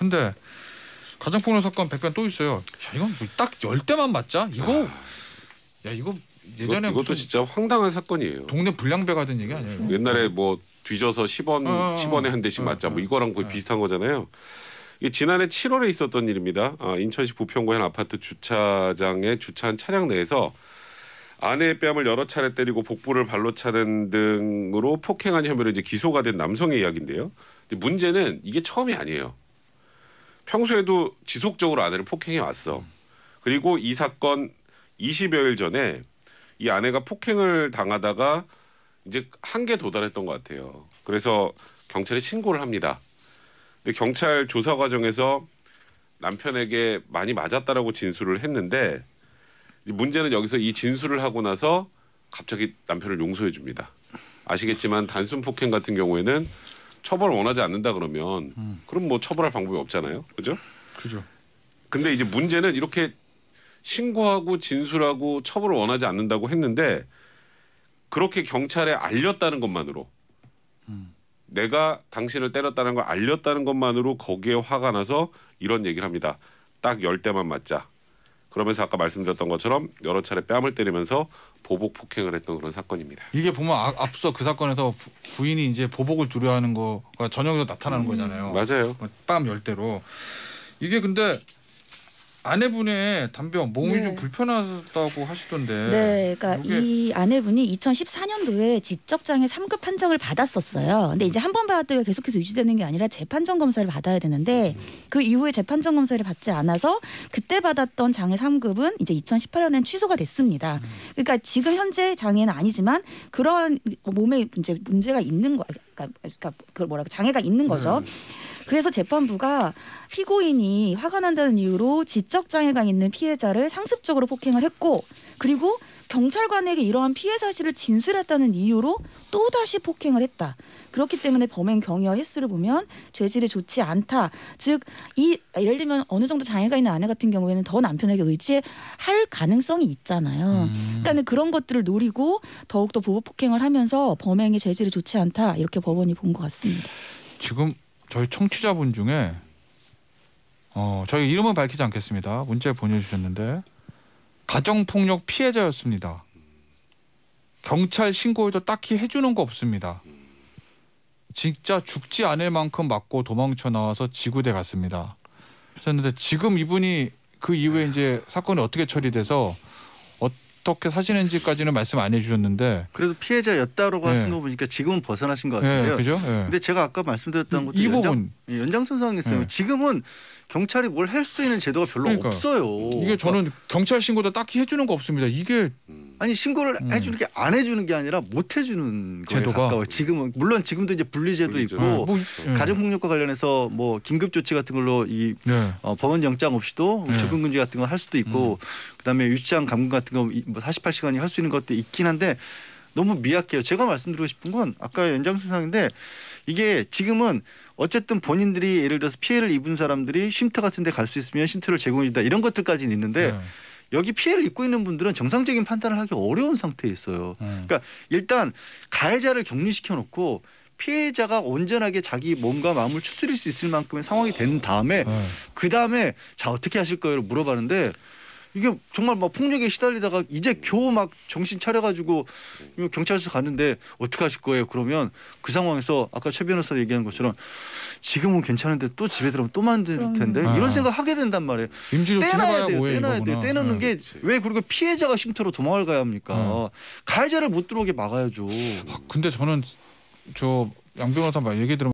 근데 가정폭력 사건 백변 또 있어요. 야, 이건 뭐 딱열 대만 맞자. 이거 야 이거 예전에 이것, 이것도 진짜 황당한 사건이에요. 동네 불량배 가던 얘기 아니에요? 그렇죠. 옛날에 뭐 뒤져서 10원 어, 10원에 한 대씩 어, 맞자 뭐 아. 이거랑 거의 어. 비슷한 거잖아요. 이 지난해 7월에 있었던 일입니다. 아, 인천시 부평구 한 아파트 주차장에 주차한 차량 내에서 아내의 뺨을 여러 차례 때리고 복부를 발로 차는 등으로 폭행한 혐의로 이제 기소가 된 남성의 이야기인데요. 문제는 이게 처음이 아니에요. 평소에도 지속적으로 아내를 폭행해 왔어. 음. 그리고 이 사건 20여일 전에 이 아내가 폭행을 당하다가 이제 한계 도달했던 것 같아요. 그래서 경찰에 신고를 합니다. 근데 경찰 조사 과정에서 남편에게 많이 맞았다라고 진술을 했는데 문제는 여기서 이 진술을 하고 나서 갑자기 남편을 용서해 줍니다. 아시겠지만 단순 폭행 같은 경우에는 처벌 을 원하지 않는다 그러면 음. 그럼 뭐 처벌할 방법이 없잖아요. 그죠? 그죠. 근데 이제 문제는 이렇게 신고하고 진술하고 처벌을 원하지 않는다고 했는데 그렇게 경찰에 알렸다는 것만으로 음. 내가 당신을 때렸다는 걸 알렸다는 것만으로 거기에 화가 나서 이런 얘기를 합니다. 딱 열 대만 맞자. 그러면서 아까 말씀드렸던 것처럼 여러 차례 뺨을 때리면서 보복 폭행을 했던 그런 사건입니다. 이게 보면 아, 앞서 그 사건에서 부인이 이제 보복을 두려워하는 거가 전형에서 나타나는 음, 거잖아요. 맞아요. 뭐 뺨 열대로 이게 근데 아내분의 담배와 몸이 네. 좀 불편하다고 하시던데. 네, 그러니까 이 아내분이 2014년도에 지적장애 3급 판정을 받았었어요. 근데 이제 한 번 받았다가 계속해서 유지되는 게 아니라 재판정 검사를 받아야 되는데 그 이후에 재판정 검사를 받지 않아서 그때 받았던 장애 3급은 이제 2018년엔 취소가 됐습니다. 음. 그러니까 지금 현재 장애는 아니지만 그런 몸에 이제 문제가 있는 거, 그니까 그러니까 그 그러니까 뭐라 고 장애가 있는 거죠. 네. 그래서 재판부가 피고인이 화가 난다는 이유로 지적 장애가 있는 피해자를 상습적으로 폭행을 했고 그리고 경찰관에게 이러한 피해 사실을 진술했다는 이유로 또다시 폭행을 했다. 그렇기 때문에 범행 경위와 횟수를 보면 죄질이 좋지 않다. 즉, 이 예를 들면 어느 정도 장애가 있는 아내 같은 경우에는 더 남편에게 의지할 가능성이 있잖아요. 음. 그러니까 그런 것들을 노리고 더욱더 보복 폭행을 하면서 범행의 죄질이 좋지 않다. 이렇게 법원이 본 것 같습니다. 지금 저희 청취자분 중에 어, 저희 이름은 밝히지 않겠습니다. 문자 보내주셨는데 가정폭력 피해자였습니다. 경찰 신고해도 딱히 해주는 거 없습니다. 진짜 죽지 않을 만큼 맞고 도망쳐 나와서 지구대 갔습니다. 그랬는데 지금 이분이 그 이후에 네. 이제 사건이 어떻게 처리돼서 어떻게 사시는지까지는 말씀 안 해주셨는데 그래도 피해자였다라고 네. 하신 거 보니까 지금은 벗어나신 것 같은데요. 네, 그죠? 네. 근데 제가 아까 말씀드렸던 것도 이 연장, 부분 예, 연장선상에 있어요. 네. 지금은 경찰이 뭘 할 수 있는 제도가 별로 그러니까. 없어요. 이게 저는 경찰 신고도 딱히 해주는 거 없습니다. 이게 음. 아니 신고를 음. 해주는 게 안 해주는 게 아니라 못 해주는 거 제도가? 가까워. 지금은 물론 지금도 이제 분리제도 분리제 있고 음. 뭐, 음. 가정폭력과 관련해서 뭐 긴급조치 같은 걸로 이 네. 어, 법원 영장 없이도 뭐 네. 적금금지 같은 걸 할 수도 있고 음. 그다음에 유치장 감금 같은 거뭐 48시간이 할 수 있는 것도 있긴 한데 너무 미약해요. 제가 말씀드리고 싶은 건 아까 연장선상인데 이게 지금은 어쨌든 본인들이 예를 들어서 피해를 입은 사람들이 쉼터 같은 데 갈 수 있으면 쉼터를 제공해준다 이런 것들까지는 있는데 네. 여기 피해를 입고 있는 분들은 정상적인 판단을 하기 어려운 상태에 있어요. 음. 그러니까 일단 가해자를 격리시켜 놓고 피해자가 온전하게 자기 몸과 마음을 추스릴 수 있을 만큼의 상황이 된 다음에 음. 그 다음에 자 어떻게 하실 거예요? 물어봤는데 이게 정말 막 폭력에 시달리다가 이제 겨우 막 정신 차려가지고 경찰서 가는데 어떻게 하실 거예요? 그러면 그 상황에서 아까 최 변호사 얘기한 것처럼 지금은 괜찮은데 또 집에 들어오면 또 만들 텐데 아. 이런 생각 하게 된단 말이에요. 떼놔야 돼 떼놔야 돼 떼놓는 네. 게왜 그리고 피해자가 쉼터로 도망을 가야 합니까? 네. 가해자를 못 들어오게 막아야죠. 아, 근데 저는 저 양 변호사 말 얘기 들어